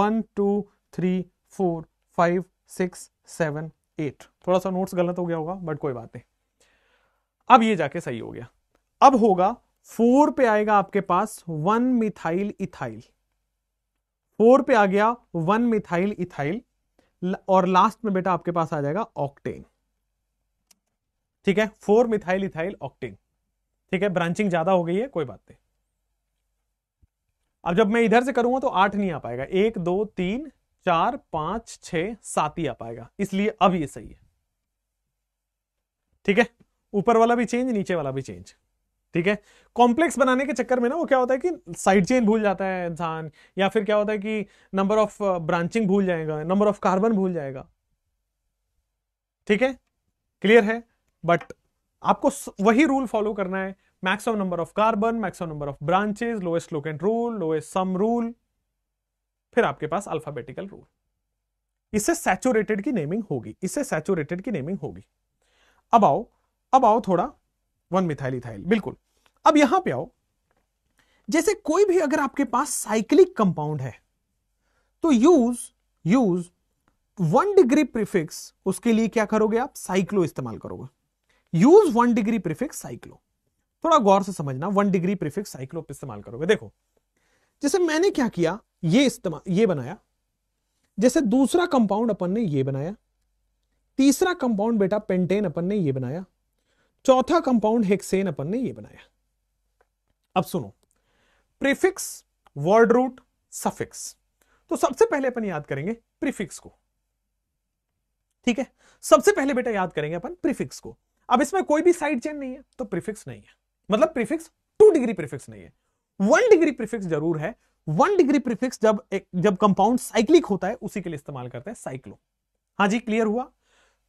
one two three four five six seven eight थोड़ा सा नोट्स गलत हो गया होगा बट कोई बात नहीं अब ये जाके सही हो गया अब होगा फोर पे आएगा आपके पास वन मिथाइल इथाइल फोर पे आ गया वन मिथाइल इथाइल और लास्ट में बेटा आपके पास आ जाएगा ऑक्टेन ठीक है फोर मिथाइल इथाइल ऑक्टेन ठीक है ब्रांचिंग ज्यादा हो गई है कोई बात नहीं अब जब मैं इधर से करूंगा तो आठ नहीं आ पाएगा एक दो तीन चार पांच छ सात ही आ पाएगा इसलिए अब ये सही है ठीक है ऊपर वाला भी चेंज नीचे वाला भी चेंज ठीक है कॉम्प्लेक्स बनाने के चक्कर में ना वो क्या होता है कि साइड चेन भूल जाता है इंसान या फिर क्या होता है कि नंबर ऑफ ब्रांचिंग भूल जाएगा नंबर ऑफ कार्बन भूल जाएगा ठीक है क्लियर है बट आपको वही रूल फॉलो करना है maximum number of carbon maximum number of branches lowest and rule lowest sum rule फिर आपके पास अल्फाबेटिकल रूल इससे सैचुरेटेड की नेमिंग होगी इससे सैचुरेटेड की नेमिंग होगी अब आओ अब आओ थोड़ा वन मिथाइल इथाइल बिल्कुल अब यहां पे आओ जैसे कोई भी अगर आपके पास साइक्लिक कंपाउंड है तो use use one degree prefix उसके लिए क्या करोगे आप साइक्लो इस्तेमाल करोगे use one degree prefix cyclo थोड़ा गौर से समझना वन डिग्री प्रीफिक्स साइक्लो इस्तेमाल करोगे देखो जैसे मैंने क्या किया ये इस्तेमाल ये बनाया जैसे दूसरा कंपाउंड अपन ने ये बनाया तीसरा कंपाउंड बेटा पेंटेन अपन ने ये बनाया चौथा कंपाउंड हेक्सेन अपन ने ये बनाया अब सुनो प्रीफिक्स वर्ड रूट सफिक्स तो सबसे पहले अपन याद करेंगे प्रीफिक्स को ठीक है सबसे पहले बेटा याद करेंगे अपन प्रीफिक्स को अब इसमें कोई भी साइड चेन नहीं है तो प्रीफिक्स नहीं है मतलब प्रीफिक्स टू डिग्री प्रीफिक्स नहीं है वन डिग्री प्रीफिक्स जरूर है वन डिग्री प्रीफिक्स जब एक जब कंपाउंड साइक्लिक होता है उसी के लिए इस्तेमाल करते हैं साइक्लो हाँ जी क्लियर हुआ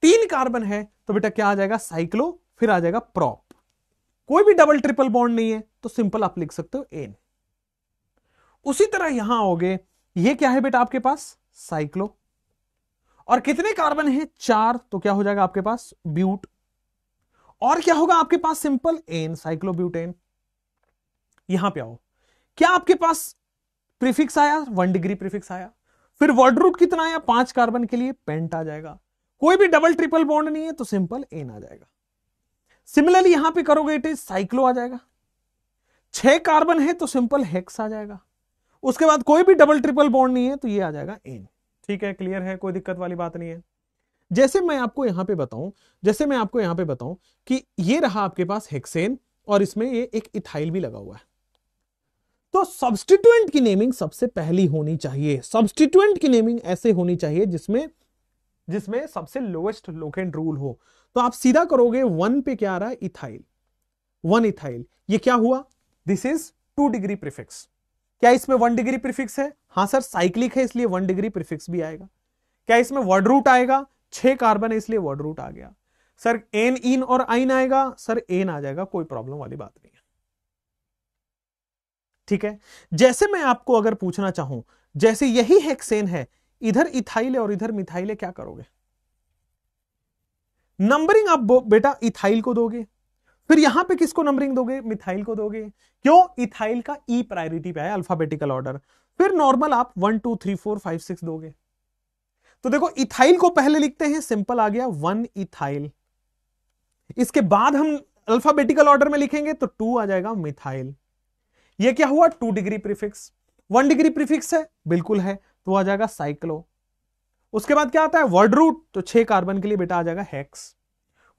तीन कार्बन है तो बेटा क्या आ जाएगा साइक्लो फिर आ जाएगा प्रॉप कोई भी डबल ट्रिपल बॉन्ड नहीं है तो सिंपल आप लिख सकते हो एन उसी तरह यहां आओगे यह क्या है बेटा आपके पास साइक्लो और कितने कार्बन है चार तो क्या हो जाएगा आपके पास ब्यूट और क्या होगा आपके पास सिंपल एन साइक्लो एन यहां पे आओ क्या आपके पास प्रीफिक्स आया वन डिग्री प्रीफिक्स आया फिर वर्ड रूट कितना आया पांच कार्बन के लिए पेंट आ जाएगा कोई भी डबल ट्रिपल बॉन्ड नहीं है तो सिंपल एन आ जाएगा सिमिलरली यहां पे करोगे इट इज साइक्लो आ जाएगा छह कार्बन है तो सिंपल हेक्स आ जाएगा उसके बाद कोई भी डबल ट्रिपल बॉन्ड नहीं है तो ये आ जाएगा एन ठीक है क्लियर है कोई दिक्कत वाली बात नहीं है जैसे मैं आपको यहां पे बताऊं जैसे मैं आपको यहां पे बताऊं कि ये रहा आपके पास हेक्सेन और इसमें ये एक इथाइल भी लगा हुआ है तो सब्सटीट्यूएंट की नेमिंग सबसे पहली होनी चाहिए सब्सटीट्यूएंट की नेमिंग ऐसे होनी चाहिए जिसमें जिसमें सबसे लोएस्ट लोकेंट रूल हो तो आप सीधा करोगे वन पे क्या आ रहा है इथाइल वन इथाइल ये क्या हुआ this is two degree prefix क्या इसमें वन डिग्री प्रिफिक्स है हाँ सर साइक्लिक है इसलिए वन डिग्री प्रिफिक्स भी आएगा क्या इसमें वर्ड रूट आएगा छह कार्बन है इसलिए वर्ड रूट आ गया सर एन इन और आइन आएगा सर एन आ जाएगा कोई प्रॉब्लम वाली बात नहीं है ठीक है जैसे मैं आपको अगर पूछना चाहूं जैसे यही हेक्सेन है इधर इथाइल है और इधर मिथाइल है क्या करोगे नंबरिंग आप बेटा इथाइल को दोगे फिर यहां पे किसको नंबरिंग दोगे मिथाइल को दोगे क्यों इथाइल का ई e प्रायोरिटी पे है अल्फाबेटिकल ऑर्डर फिर नॉर्मल आप one two three four five six दोगे तो देखो इथाइल को पहले लिखते हैं सिंपल आ गया वन इथाइल इसके बाद हम अल्फाबेटिकल ऑर्डर में लिखेंगे तो टू आ जाएगा मिथाइल ये क्या हुआ two degree prefix one degree prefix है बिल्कुल है तो आ जाएगा साइक्लो उसके बाद क्या आता है वर्ड रूट तो छह कार्बन के लिए बेटा आ जाएगा हेक्स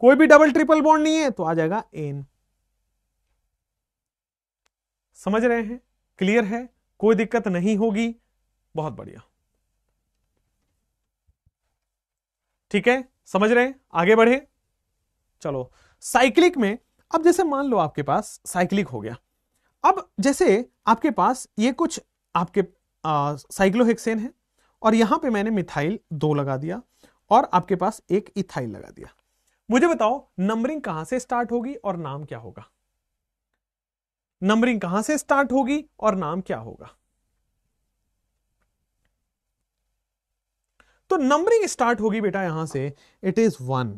कोई भी डबल ट्रिपल बॉन्ड नहीं है तो आ जाएगा एन समझ रहे हैं क्लियर है कोई दिक्कत नहीं होगी बहुत बढ़िया ठीक है समझ रहे हैं आगे बढ़े चलो साइक्लिक में अब जैसे मान लो आपके पास साइक्लिक हो गया अब जैसे आपके पास ये कुछ आपके साइक्लोहेक्सेन है और यहां पे मैंने मिथाइल दो लगा दिया और आपके पास एक इथाइल लगा दिया मुझे बताओ नंबरिंग कहां से स्टार्ट होगी और नाम क्या होगा नंबरिंग कहां से स्टार्ट होगी और नाम क्या होगा तो नंबरिंग स्टार्ट होगी बेटा यहां से इट इज वन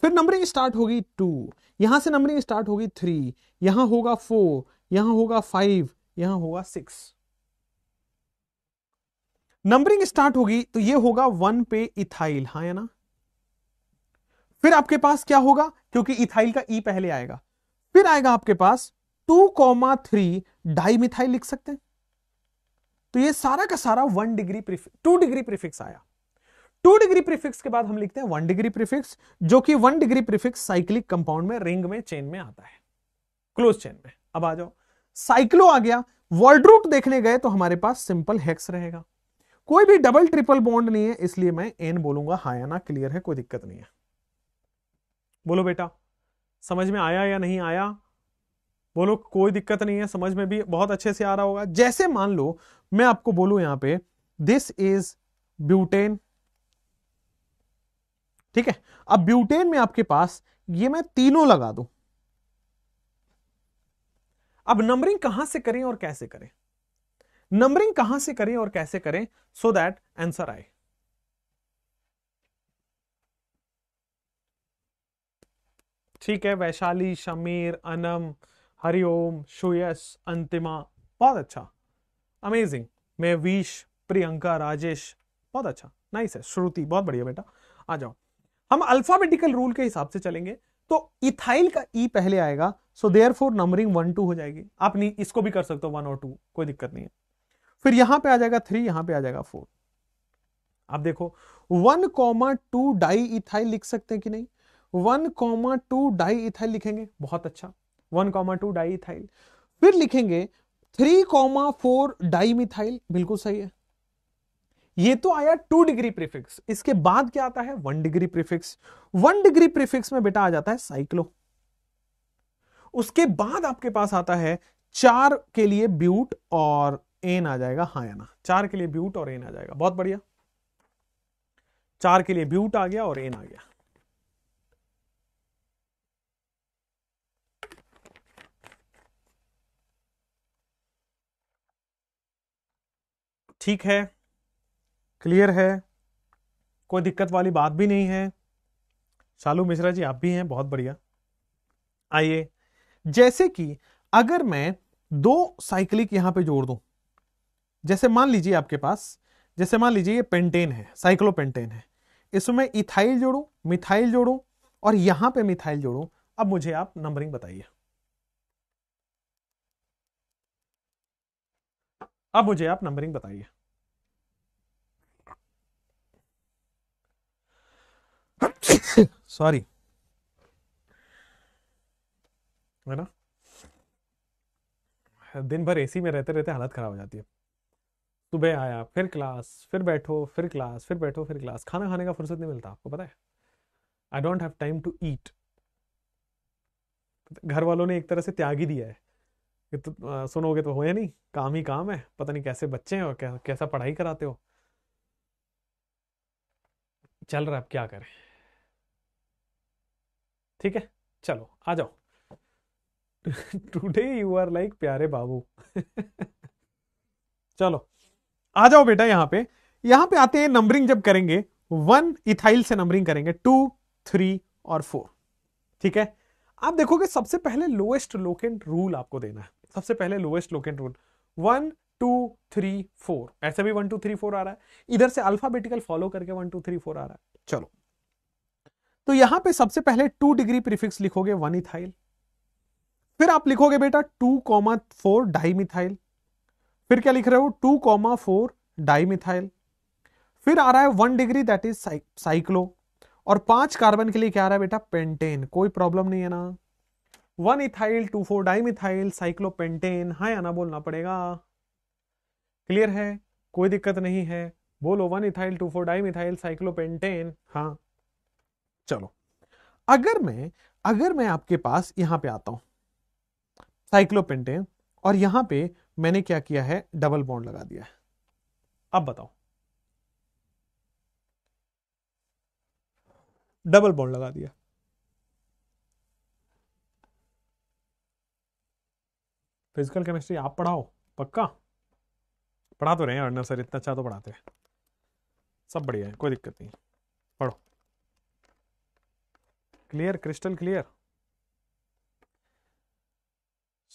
फिर नंबरिंग स्टार्ट होगी टू यहां से नंबरिंग स्टार्ट होगी थ्री यहां होगा फोर यहां होगा फाइव यहां होगा सिक्स नंबरिंग स्टार्ट होगी तो ये होगा वन पे इथाइल हाँ या ना फिर आपके पास क्या होगा क्योंकि इथाइल का ई e पहले आएगा फिर आएगा आपके पास two comma three di methyl लिख सकते हैं तो ये सारा का सारा one degree two degree prefix आया टू डिग्री प्रीफिक्स के बाद हम लिखते हैं वन डिग्री प्रीफिक्स जो कि one degree prefix cyclic compound में रिंग में चेन में आता है क्लोज चेन में अब आ जाओ साइक्लो आ गया वर्ल्ड रूट देखने गए तो हमारे पास सिंपल हेक्स रहेगा कोई भी डबल ट्रिपल बॉन्ड नहीं है इसलिए मैं एन बोलूंगा हाँ या ना क्लियर है कोई दिक्कत नहीं है बोलो बेटा समझ में आया या नहीं आया बोलो कोई दिक्कत नहीं है समझ में भी बहुत अच्छे से आ रहा होगा जैसे मान लो मैं आपको बोलू यहां पे दिस इज ब्यूटेन ठीक है अब ब्यूटेन में आपके पास ये मैं तीनों लगा दू अब नंबरिंग कहां से करें और कैसे करें नंबरिंग कहां से करें और कैसे करें सो दैट आंसर आए ठीक है वैशाली शमीर अनम हरिओम शुयस अंतिमा बहुत अच्छा अमेजिंग मैं वीश प्रियंका राजेश बहुत अच्छा नाइस है श्रुति बहुत बढ़िया बेटा आ जाओ हम अल्फाबेटिकल रूल के हिसाब से चलेंगे तो इथाइल का ई e पहले आएगा so there four numbering one two हो जाएगी आप नहीं इसको भी कर सकते हो वन और टू कोई दिक्कत नहीं है फिर यहां पे आ जाएगा थ्री यहां पे आ जाएगा फोर आप देखो one comma two di ethyl लिख सकते हैं कि नहीं one comma two di ethyl लिखेंगे बहुत अच्छा one comma two di ethyl फिर लिखेंगे three comma four die methyl बिल्कुल सही है ये तो आया टू डिग्री प्रीफिक्स इसके बाद क्या आता है one degree prefix one degree prefix में बेटा आ जाता है साइक्लो उसके बाद आपके पास आता है चार के लिए ब्यूट और एन आ जाएगा हाँ या ना चार के लिए ब्यूट और एन आ जाएगा बहुत बढ़िया चार के लिए ब्यूट आ गया और एन आ गया ठीक है क्लियर है कोई दिक्कत वाली बात भी नहीं है शालू मिश्रा जी आप भी हैं बहुत बढ़िया आइए जैसे कि अगर मैं दो साइक्लिक यहां पे जोड़ दूं जैसे मान लीजिए आपके पास जैसे मान लीजिए ये पेंटेन है साइक्लोपेंटेन है इसमें इथाइल जोड़ू मिथाइल जोड़ू और यहां पे मिथाइल जोड़ू अब मुझे आप नंबरिंग बताइए अब मुझे आप नंबरिंग बताइए सॉरी है ना दिन भर एसी में रहते रहते हालत खराब हो जाती है सुबह आया फिर क्लास फिर बैठो फिर क्लास फिर बैठो फिर क्लास खाना खाने का फुर्सत नहीं मिलता आपको पता है I don't have time to eat घर वालों ने एक तरह से त्याग ही दिया है कि तो आ, सुनोगे तो या नहीं काम ही काम है पता नहीं कैसे बच्चे हैं और कै, कैसा पढ़ाई कराते हो चल रहा है अब क्या करें ठीक है चलो आ जाओ टुडे यू आर लाइक प्यारे बाबू चलो आ जाओ बेटा यहां पे यहां पे आते हैं नंबरिंग जब करेंगे वन इथाइल से नंबरिंग करेंगे टू थ्री और फोर ठीक है आप देखोगे सबसे पहले लोएस्ट लोकेंट रूल आपको देना है सबसे पहले lowest locant rule one two three four ऐसे भी वन टू थ्री फोर आ रहा है इधर से अल्फाबेटिकल फॉलो करके वन टू थ्री फोर आ रहा है चलो तो यहां पे सबसे पहले टू डिग्री प्रीफिक्स लिखोगे वन इथाइल फिर आप लिखोगे बेटा two comma four die dimethyl फिर क्या लिख रहे हो टू कॉमा फोर डाईमिथाइल फिर आ रहा है one degree that is cyclo और पांच कार्बन के लिए क्या आ रहा है बेटा पेंटेन कोई प्रॉब्लम नहीं है ना one ethyl two four dimethyl cyclopentane हाँ या ना बोलना पड़ेगा क्लियर है कोई दिक्कत नहीं है बोलो one ethyl two four dimethyl cyclopentane हाँ चलो अगर मैं अगर मैं आपके पास यहां पे आता हूं साइक्लोपेंटेन और यहां पे मैंने क्या किया है डबल बॉन्ड लगा दिया है अब बताओ डबल बॉन्ड लगा दिया फिजिकल केमिस्ट्री आप पढ़ाओ पक्का पढ़ा तो रहे हैं अर्नर सर इतना अच्छा तो पढ़ाते हैं सब बढ़िया है कोई दिक्कत नहीं पढ़ो क्लियर क्रिस्टल क्लियर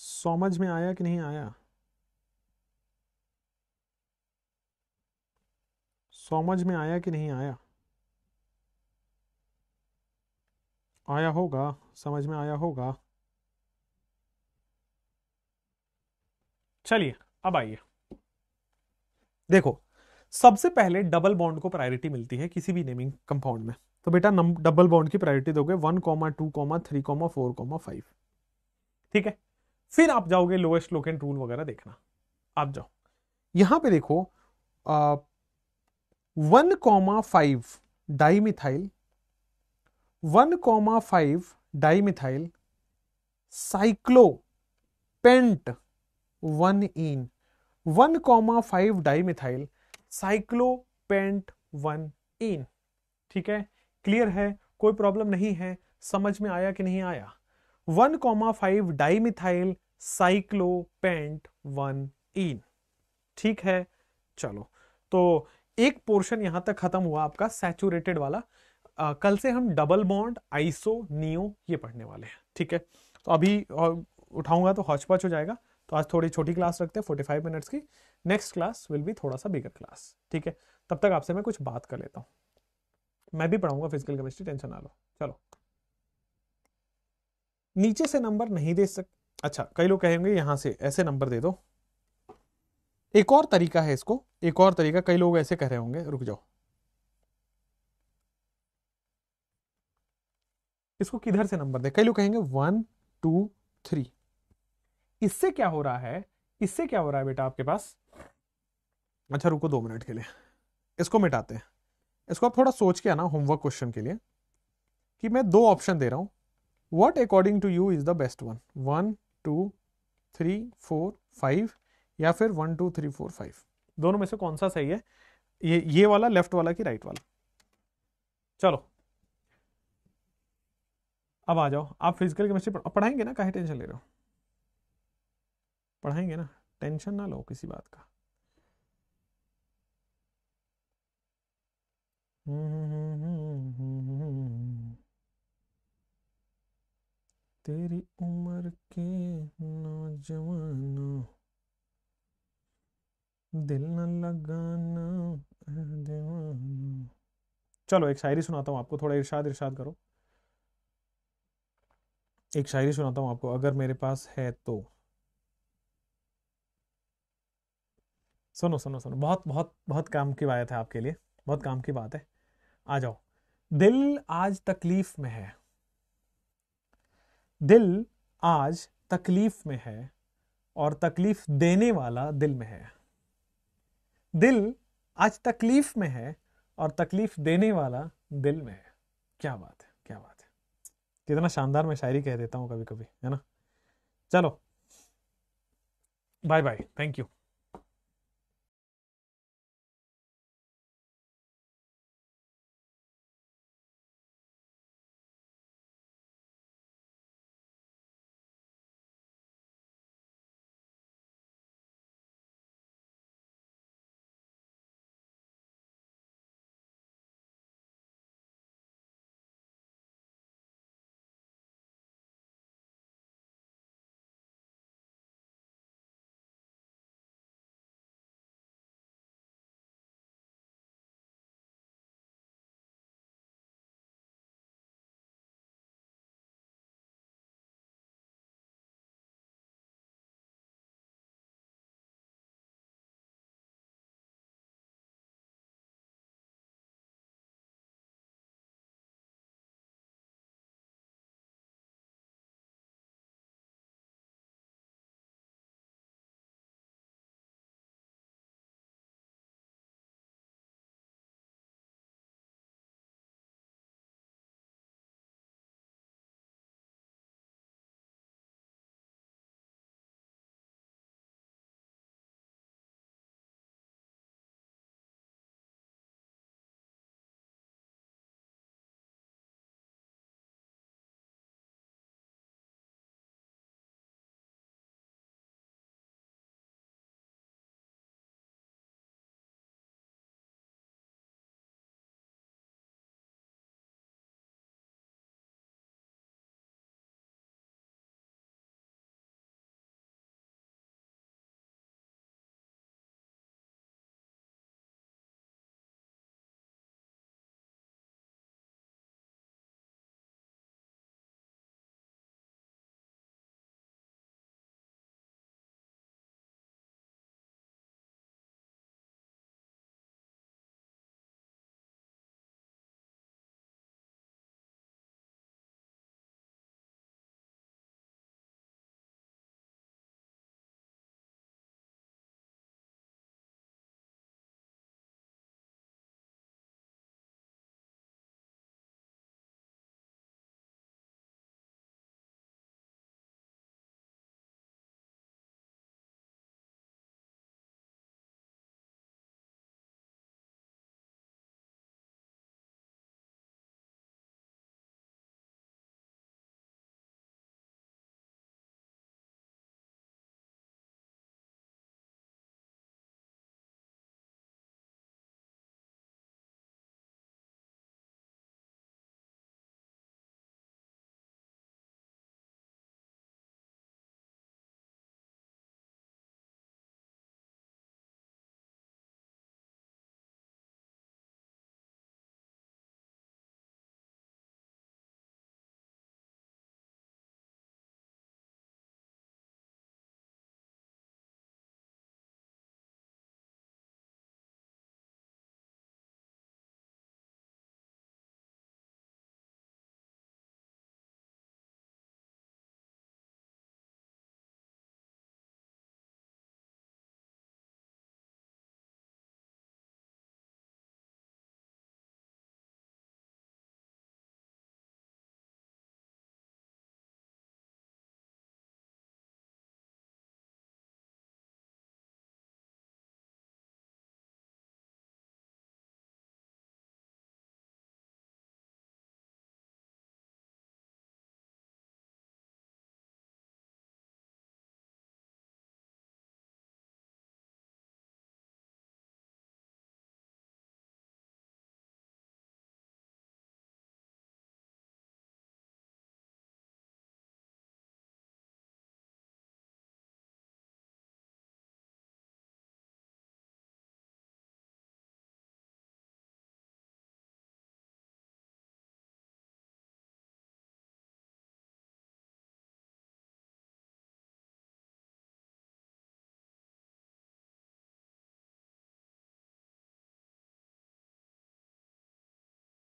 समझ में आया कि नहीं आया समझ में आया कि नहीं आया आया होगा समझ में आया होगा चलिए अब आइए देखो सबसे पहले डबल बॉन्ड को प्रायोरिटी मिलती है किसी भी नेमिंग कंपाउंड में तो बेटा डबल बॉन्ड की प्रायोरिटी दोगे one comma two comma three comma four comma five ठीक है फिर आप जाओगे लोएस्ट लोकेंट रूल वगैरह देखना आप जाओ यहां पे देखो one comma five dimethyl one comma five dimethyl cyclo pent one ene one comma five dimethyl cyclo pent one ene ठीक है क्लियर है कोई प्रॉब्लम नहीं है समझ में आया कि नहीं आया one comma five dimethyl cyclo pent one ene ठीक है चलो तो एक पोर्शन यहां तक खत्म हुआ आपका सैचुरेटेड वाला आ, कल से हम डबल बॉन्ड आइसो नियो ये पढ़ने वाले हैं ठीक है तो अभी उठाऊंगा तो हॉचपच हो जाएगा तो आज थोड़ी छोटी क्लास रखते हैं फोर्टी फाइव मिनट्स की नेक्स्ट क्लास विल बी थोड़ा सा बिगर क्लास ठीक है तब तक आपसे मैं कुछ बात कर लेता हूँ मैं भी पढ़ाऊंगा फिजिकल केमिस्ट्री टेंशन ना लो चलो नीचे से नंबर नहीं दे सक अच्छा कई लोग कहेंगे यहाँ से ऐसे नंबर दे दो एक और तरीका है इसको एक और तरीका कई लोग ऐसे कह रहे होंगे रुक जाओ इसको किधर से नंबर दे कई लोग कहेंगे वन टू थ्री इससे क्या हो रहा है इससे क्या हो रहा है बेटा आपके पास अच्छा रुको दो मिनट के लिए इसको मिटाते हैं इसको आप थोड़ा सोच के आना होमवर्क क्वेश्चन के लिए कि मैं दो ऑप्शन दे रहा हूं what according to you is the best one one two three four five या फिर one two three four five दोनों में से कौन सा सही है ये ये वाला लेफ्ट वाला कि राइट वाला चलो अब आ जाओ आप फिजिकल केमिस्ट्री पढ़ाएंगे ना काहे टेंशन ले रहे हो पढ़ाएंगे ना टेंशन ना लो किसी बात का तेरी उम्र के नौजवानों दिल न लगाना चलो एक शायरी सुनाता हूँ आपको थोड़ा इरशाद इरशाद करो एक शायरी सुनाता हूँ आपको अगर मेरे पास है तो सुनो सुनो सुनो बहुत बहुत बहुत काम की बात है आपके लिए बहुत काम की बात है आ जाओ दिल आज तकलीफ में है दिल आज तकलीफ में है और तकलीफ देने वाला दिल में है दिल आज तकलीफ में है और तकलीफ देने वाला दिल में है क्या बात है क्या बात है कितना शानदार मैं शायरी कह देता हूँ कभी कभी है ना चलो बाय बाय थैंक यू